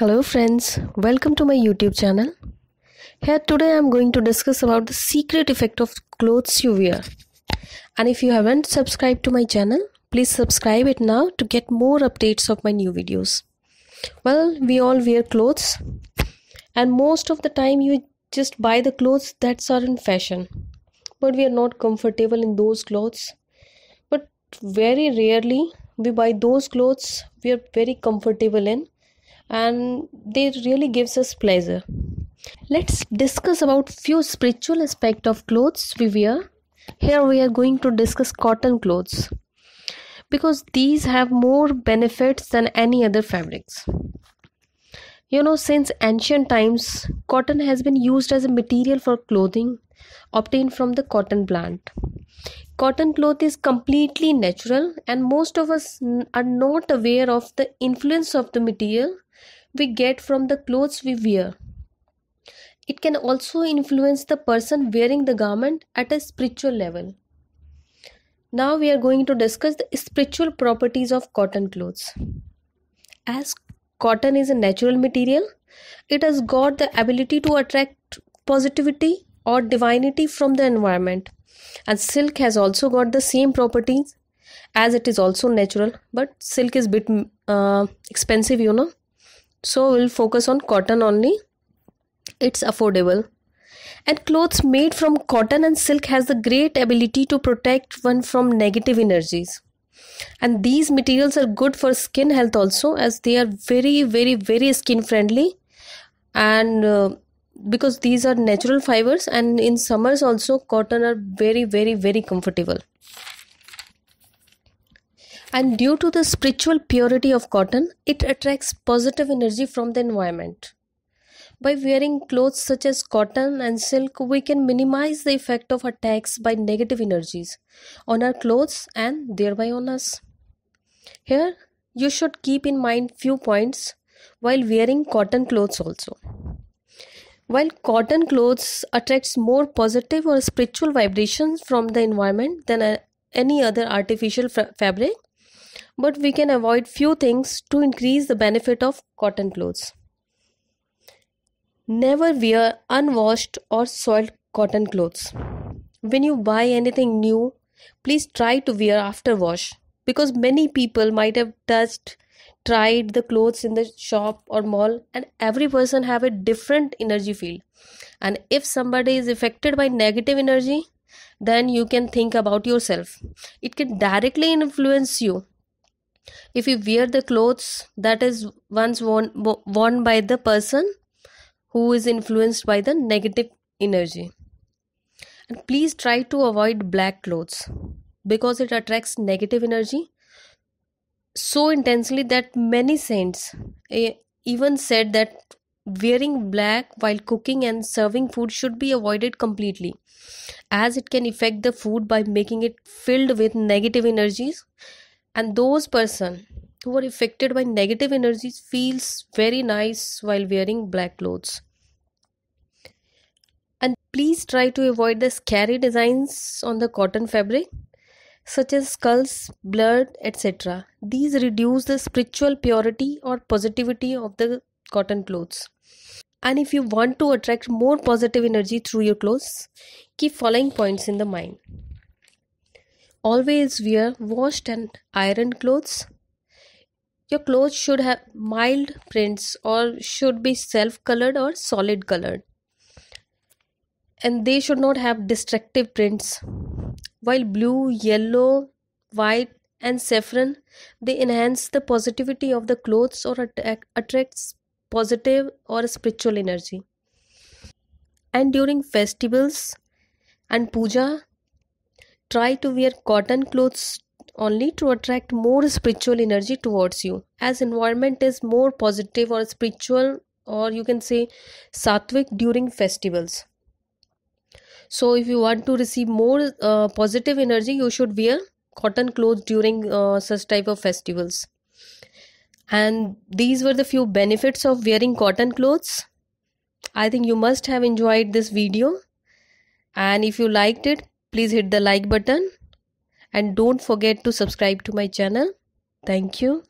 hello friends welcome to my youtube channel here today i'm going to discuss about the secret effect of clothes you wear and if you haven't subscribed to my channel please subscribe it now to get more updates of my new videos well we all wear clothes and most of the time you just buy the clothes that are in fashion but we are not comfortable in those clothes but very rarely we buy those clothes we are very comfortable in and they really gives us pleasure let's discuss about few spiritual aspect of clothes we wear here we are going to discuss cotton clothes because these have more benefits than any other fabrics you know since ancient times cotton has been used as a material for clothing obtained from the cotton plant cotton cloth is completely natural and most of us are not aware of the influence of the material we get from the clothes we wear. It can also influence the person wearing the garment at a spiritual level. Now we are going to discuss the spiritual properties of cotton clothes. As cotton is a natural material, it has got the ability to attract positivity or divinity from the environment. And silk has also got the same properties as it is also natural, but silk is bit uh, expensive, you know so we'll focus on cotton only it's affordable and clothes made from cotton and silk has the great ability to protect one from negative energies and these materials are good for skin health also as they are very very very skin friendly and uh, because these are natural fibers and in summers also cotton are very very very comfortable and due to the spiritual purity of cotton, it attracts positive energy from the environment. By wearing clothes such as cotton and silk, we can minimize the effect of attacks by negative energies on our clothes and thereby on us. Here, you should keep in mind few points while wearing cotton clothes also. While cotton clothes attracts more positive or spiritual vibrations from the environment than any other artificial fabric, but we can avoid few things to increase the benefit of cotton clothes. Never wear unwashed or soiled cotton clothes. When you buy anything new, please try to wear after wash because many people might have touched tried the clothes in the shop or mall and every person have a different energy field and if somebody is affected by negative energy then you can think about yourself it can directly influence you if you wear the clothes that is once worn, worn by the person who is influenced by the negative energy and please try to avoid black clothes because it attracts negative energy so intensely that many saints eh, even said that wearing black while cooking and serving food should be avoided completely as it can affect the food by making it filled with negative energies and those person who are affected by negative energies feels very nice while wearing black clothes and please try to avoid the scary designs on the cotton fabric such as skulls, blood, etc. These reduce the spiritual purity or positivity of the cotton clothes. And if you want to attract more positive energy through your clothes, keep following points in the mind. Always wear washed and ironed clothes. Your clothes should have mild prints or should be self colored or solid colored. And they should not have destructive prints. While blue, yellow, white, and saffron they enhance the positivity of the clothes or att- attracts positive or spiritual energy and during festivals and puja Try to wear cotton clothes only to attract more spiritual energy towards you as environment is more positive or spiritual or you can say sattvic during festivals so if you want to receive more uh, positive energy you should wear cotton clothes during uh, such type of festivals and these were the few benefits of wearing cotton clothes i think you must have enjoyed this video and if you liked it Please hit the like button and don't forget to subscribe to my channel. Thank you.